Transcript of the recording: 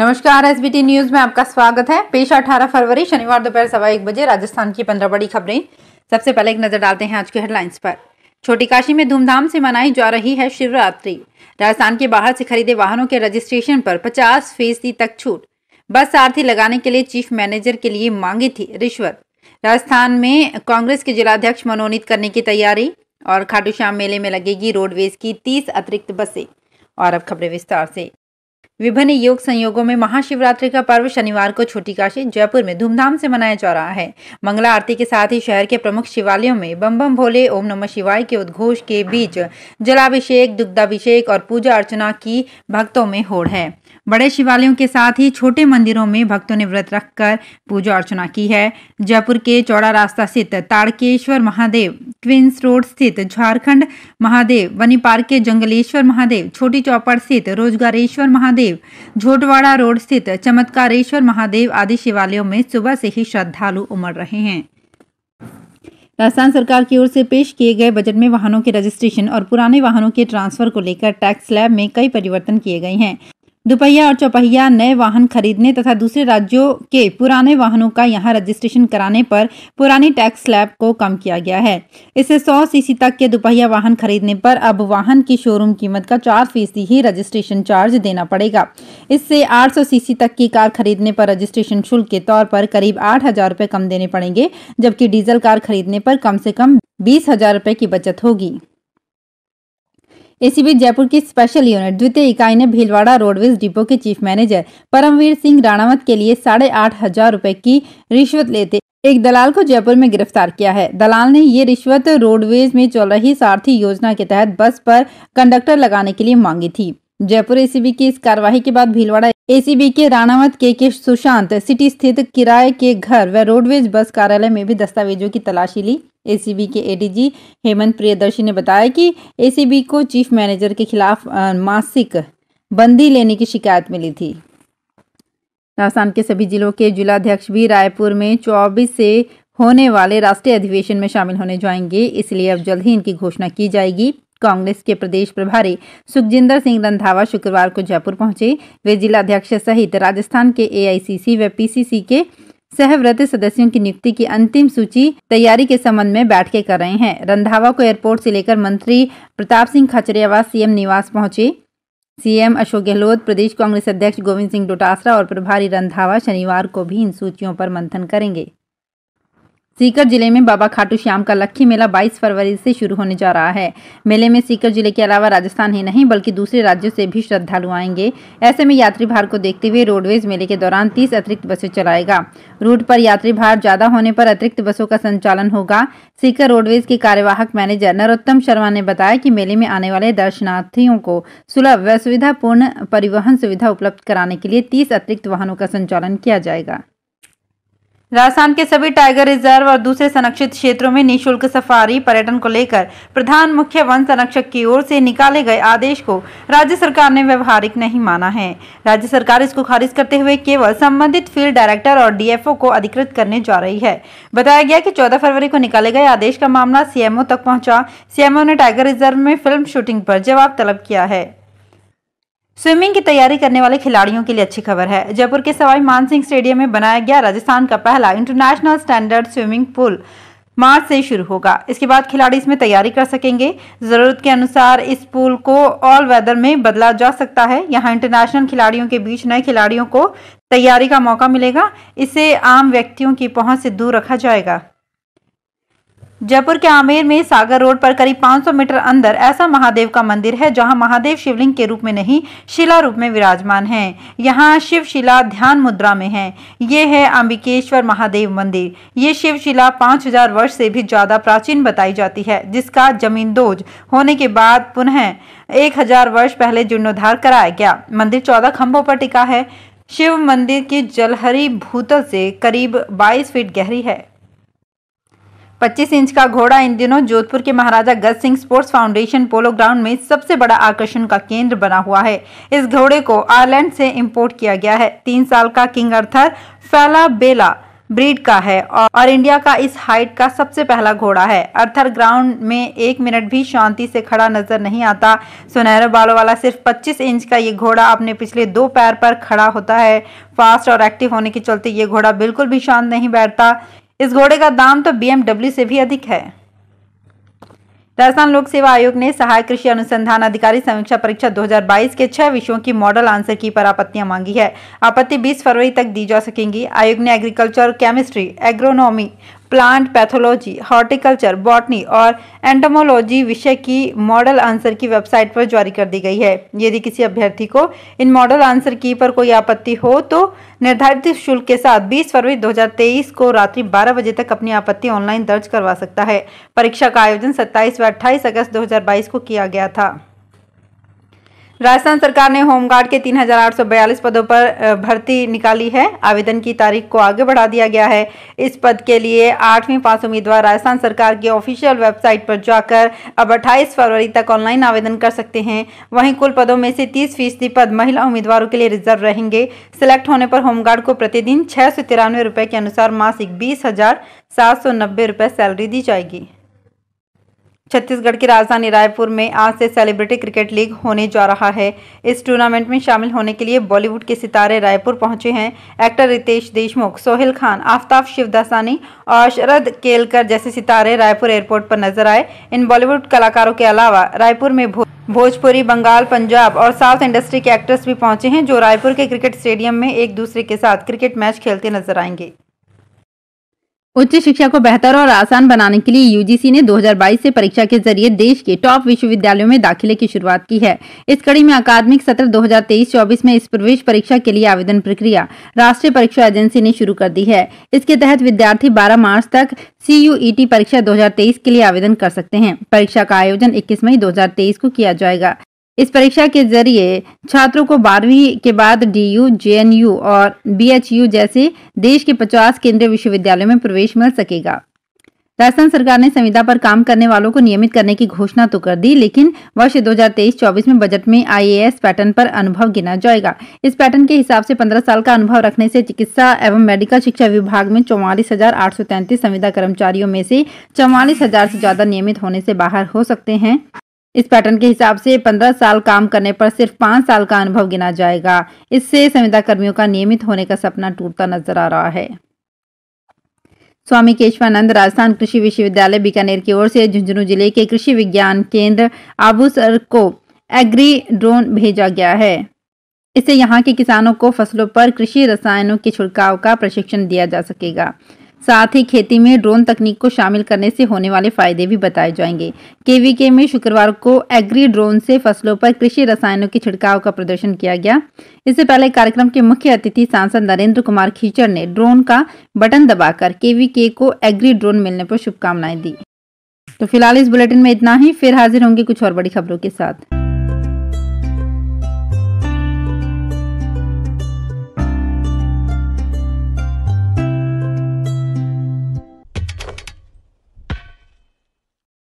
नमस्कार S B news में आपका स्वागत है पेश 18 फरवरी शनिवार दोपहर सवा एक बजे राजस्थान की पंद्रह बड़ी खबरें सबसे पहले एक नजर डालते हैं आज के हेडलाइंस पर छोटी काशी में धूमधाम से मनाई जा रही है शिवरात्रि राजस्थान के बाहर से खरीदे वाहनों के रजिस्ट्रेशन पर पचास फीसदी तक छूट बस सारथी लगाने के लिए चीफ मैनेजर के लिए मांगी थी रिश्वत राजस्थान में कांग्रेस के जिलाध्यक्ष मनोनीत करने की तैयारी और खाटू श्याम मेले में लगेगी रोडवेज की तीस अतिरिक्त बसें और अब खबरें विस्तार से विभिन्न योग संयोगों में महाशिवरात्रि का पर्व शनिवार को छोटी काशी जयपुर में धूमधाम से मनाया जा रहा है मंगला आरती के साथ ही शहर के प्रमुख शिवालयों में बम बम भोले ओम नमः शिवाय के उद्घोष के बीच जलाभिषेक दुग्धाभिषेक और पूजा अर्चना की भक्तों में होड़ है बड़े शिवालयों के साथ ही छोटे मंदिरों में भक्तों ने व्रत रखकर पूजा अर्चना की है जयपुर के चौड़ा रास्ता स्थित ताड़केश्वर महादेव ट्विंस रोड स्थित झारखंड महादेव वनी पार्क के जंगलेश्वर महादेव छोटी चौपड़ स्थित रोजगारेश्वर महादेव झोटवाड़ा रोड स्थित चमत्कारेश्वर महादेव आदि शिवालयों में सुबह से ही श्रद्धालु उमड़ रहे हैं राजस्थान सरकार की ओर से पेश किए गए बजट में वाहनों के रजिस्ट्रेशन और पुराने वाहनों के ट्रांसफर को लेकर टैक्स स्लैब में कई परिवर्तन किए गए हैं दुपहिया और चौपहिया नए वाहन खरीदने तथा दूसरे राज्यों के पुराने वाहनों का यहां रजिस्ट्रेशन कराने पर पुरानी टैक्स स्लैब को कम किया गया है इससे 100 सीसी तक के दुपहिया वाहन खरीदने पर अब वाहन की शोरूम कीमत का चार फीसदी ही रजिस्ट्रेशन चार्ज देना पड़ेगा इससे 800 सीसी तक की कार खरीदने पर रजिस्ट्रेशन शुल्क के तौर पर करीब आठ हजार कम देने पड़ेंगे जबकि डीजल कार खरीदने पर कम से कम बीस हजार की बचत होगी एसीबी जयपुर की स्पेशल यूनिट द्वितीय इकाई ने भीलवाड़ा रोडवेज डिपो के चीफ मैनेजर परमवीर सिंह राणावत के लिए साढ़े आठ हजार रूपए की रिश्वत लेते एक दलाल को जयपुर में गिरफ्तार किया है दलाल ने ये रिश्वत रोडवेज में चल रही सारथी योजना के तहत बस पर कंडक्टर लगाने के लिए मांगी थी जयपुर एसीबी की इस कार्यवाही के बाद भीलवाड़ा एसीबी के राणावत के के सुशांत सिटी स्थित किराए के घर व रोडवेज बस कार्यालय में भी दस्तावेजों की तलाशी ली एसीबी के एडीजी हेमंत प्रियदर्शी ने बताया कि एसीबी को चीफ मैनेजर के खिलाफ मासिक बंदी लेने की शिकायत मिली थी राजस्थान के सभी जिलों के जिलाध्यक्ष भी रायपुर में चौबीस से होने वाले राष्ट्रीय अधिवेशन में शामिल होने जाएंगे इसलिए अब जल्द ही इनकी घोषणा की जाएगी कांग्रेस के प्रदेश प्रभारी सुखजिंदर सिंह रंधावा शुक्रवार को जयपुर पहुंचे वे जिलाध्यक्ष सहित राजस्थान के एआईसीसी व पीसीसी के सहव्रत सदस्यों की नियुक्ति की अंतिम सूची तैयारी के संबंध में बैठकें कर रहे हैं रंधावा को एयरपोर्ट से लेकर मंत्री प्रताप सिंह खचरियावास सीएम निवास पहुंचे सीएम अशोक गहलोत प्रदेश कांग्रेस अध्यक्ष गोविंद सिंह डोटासरा और प्रभारी रंधावा शनिवार को भी इन सूचियों पर मंथन करेंगे सीकर जिले में बाबा खाटू श्याम का लक्खी मेला 22 फरवरी से शुरू होने जा रहा है मेले में सीकर जिले के अलावा राजस्थान ही नहीं बल्कि दूसरे राज्यों से भी श्रद्धालु आएंगे ऐसे में यात्री भार को देखते हुए रोडवेज मेले के दौरान 30 अतिरिक्त बसें चलाएगा रूट पर यात्री भार ज्यादा होने पर अतिरिक्त बसों का संचालन होगा सीकर रोडवेज के कार्यवाहक मैनेजर नरोत्तम शर्मा ने बताया की मेले में आने वाले दर्शनार्थियों को सुलभ व सुविधापूर्ण परिवहन सुविधा उपलब्ध कराने के लिए तीस अतिरिक्त वाहनों का संचालन किया जाएगा राजस्थान के सभी टाइगर रिजर्व और दूसरे संरक्षित क्षेत्रों में निशुल्क सफारी पर्यटन को लेकर प्रधान मुख्य वन संरक्षक की ओर से निकाले गए आदेश को राज्य सरकार ने व्यवहारिक नहीं माना है राज्य सरकार इसको खारिज करते हुए केवल संबंधित फील्ड डायरेक्टर और डीएफओ को अधिकृत करने जा रही है बताया गया की चौदह फरवरी को निकाले गए आदेश का मामला सीएमओ तक पहुँचा सीएमओ ने टाइगर रिजर्व में फिल्म शूटिंग आरोप जवाब तलब किया है स्विमिंग की तैयारी करने वाले खिलाड़ियों के लिए अच्छी खबर है जयपुर के सवाई मानसिंह स्टेडियम में बनाया गया राजस्थान का पहला international standard swimming pool March से शुरू होगा इसके बाद खिलाड़ी इसमें तैयारी कर सकेंगे जरूरत के अनुसार इस पूल को ऑल वेदर में बदला जा सकता है यहाँ इंटरनेशनल खिलाड़ियों के बीच नए खिलाड़ियों को तैयारी का मौका मिलेगा इसे आम व्यक्तियों की पहुंच से दूर रखा जाएगा जयपुर के आमेर में सागर रोड पर करीब 500 मीटर अंदर ऐसा महादेव का मंदिर है जहां महादेव शिवलिंग के रूप में नहीं शिला रूप में विराजमान है यहां शिला ध्यान मुद्रा में है ये है अंबिकेश्वर महादेव मंदिर ये शिव शिला 5000 वर्ष से भी ज्यादा प्राचीन बताई जाती है जिसका दोज होने के बाद पुनः एक हजार वर्ष पहले जीर्णोद्धार कराया गया मंदिर चौदह खम्भों पर टिका है शिव मंदिर की जलहरी भूतल से करीब 22 फीट गहरी है 25 इंच का घोड़ा इन दिनों जोधपुर के Maharaja Gaj Singh sports foundation polo ground में सबसे बड़ा आकर्षण का केंद्र बना हुआ है इस घोड़े को आयरलैंड से इंपोर्ट किया गया है तीन साल का किंग अर्थर फैला बेला ब्रीड का है और इंडिया का इस हाइट का सबसे पहला घोड़ा है अर्थर ग्राउंड में एक मिनट भी शांति से खड़ा नजर नहीं आता सुनहरे बालों वाला सिर्फ 25 इंच का ये घोड़ा अपने पिछले दो पैर पर खड़ा होता है फास्ट और एक्टिव होने के चलते ये घोड़ा बिल्कुल भी शांत नहीं बैठता इस घोड़े का दाम तो बीएमडब्ल्यू से भी अधिक है राजस्थान लोक सेवा आयोग ने सहायक कृषि अनुसंधान अधिकारी समीक्षा परीक्षा 2022 के छह विषयों की मॉडल आंसर की पर आपत्तियां मांगी है आपत्ति 20 फरवरी तक दी जा सकेंगी आयोग ने agriculture chemistry agronomy plant pathology horticulture botany और एंटोमोलॉजी विषय की मॉडल आंसर की वेबसाइट पर जारी कर दी गई है यदि किसी अभ्यर्थी को इन मॉडल आंसर की पर कोई आपत्ति हो तो निर्धारित शुल्क के साथ 20 फरवरी 2023 को रात्रि 12 बजे तक अपनी आपत्ति ऑनलाइन दर्ज करवा सकता है परीक्षा का आयोजन 27 व 28 अगस्त 2022 को किया गया था राजस्थान सरकार ने होमगार्ड के 3,842 पदों पर भर्ती निकाली है आवेदन की तारीख को आगे बढ़ा दिया गया है इस पद के लिए आठवीं पास उम्मीदवार राजस्थान सरकार की ऑफिशियल वेबसाइट पर जाकर अब 28 फरवरी तक ऑनलाइन आवेदन कर सकते हैं वहीं कुल पदों में से 30 फीसदी पद महिला उम्मीदवारों के लिए रिजर्व रहेंगे सिलेक्ट होने पर होमगार्ड को प्रतिदिन छः सौ के अनुसार मासिक बीस हजार सैलरी दी जाएगी छत्तीसगढ़ की राजधानी रायपुर में आज से सेलिब्रिटी क्रिकेट लीग होने जा रहा है इस टूर्नामेंट में शामिल होने के लिए बॉलीवुड के सितारे रायपुर पहुंचे हैं एक्टर रितेश देशमुख सोहेल खान आफ्ताब शिवदासानी और शरद केलकर जैसे सितारे रायपुर एयरपोर्ट पर नजर आए इन बॉलीवुड कलाकारों के अलावा रायपुर में भोजपुरी बंगाल पंजाब और साउथ इंडस्ट्री के एक्टर्स भी पहुंचे हैं जो रायपुर के क्रिकेट स्टेडियम में एक दूसरे के साथ क्रिकेट मैच खेलते नजर आएंगे उच्च शिक्षा को बेहतर और आसान बनाने के लिए यूजीसी ने 2022 से परीक्षा के जरिए देश के टॉप विश्वविद्यालयों में दाखिले की शुरुआत की है इस कड़ी में अकादमिक सत्र 2023-24 में इस प्रवेश परीक्षा के लिए आवेदन प्रक्रिया राष्ट्रीय परीक्षा एजेंसी ने शुरू कर दी है इसके तहत विद्यार्थी 12 मार्च तक सी e परीक्षा दो के लिए आवेदन कर सकते हैं परीक्षा का आयोजन इक्कीस मई दो को किया जाएगा इस परीक्षा के जरिए छात्रों को बारहवीं के बाद डीयू, जेएनयू और बीएचयू जैसे देश के 50 केंद्रीय विश्वविद्यालयों में प्रवेश मिल सकेगा राजस्थान सरकार ने संविदा पर काम करने वालों को नियमित करने की घोषणा तो कर दी लेकिन वर्ष 2023-24 में बजट में आईएएस पैटर्न पर अनुभव गिना जाएगा इस पैटर्न के हिसाब से 15 साल का अनुभव रखने से चिकित्सा एवं मेडिकल शिक्षा विभाग में चौवालीस हजार संविदा कर्मचारियों में से चौवालीस से ज्यादा नियमित होने से बाहर हो सकते हैं इस पैटर्न के हिसाब से 15 साल काम करने पर सिर्फ पांच साल का अनुभव गिना जाएगा इससे संविदा कर्मियों का नियमित होने का सपना टूटता नजर आ रहा है स्वामी केशवानंद राजस्थान कृषि विश्वविद्यालय बीकानेर की ओर से झुंझुनू जिले के कृषि विज्ञान केंद्र आबूसर को एग्री ड्रोन भेजा गया है इससे यहाँ के किसानों को फसलों पर कृषि रसायनों के छिड़काव का प्रशिक्षण दिया जा सकेगा साथ ही खेती में ड्रोन तकनीक को शामिल करने से होने वाले फायदे भी बताए जाएंगे केवीके में शुक्रवार को एग्री ड्रोन से फसलों पर कृषि रसायनों के छिड़काव का प्रदर्शन किया गया इससे पहले कार्यक्रम के मुख्य अतिथि सांसद नरेंद्र कुमार खीचड़ ने ड्रोन का बटन दबाकर केवीके को एग्री ड्रोन मिलने पर शुभकामनाएं दी तो फिलहाल इस बुलेटिन में इतना ही फिर हाजिर होंगे कुछ और बड़ी खबरों के साथ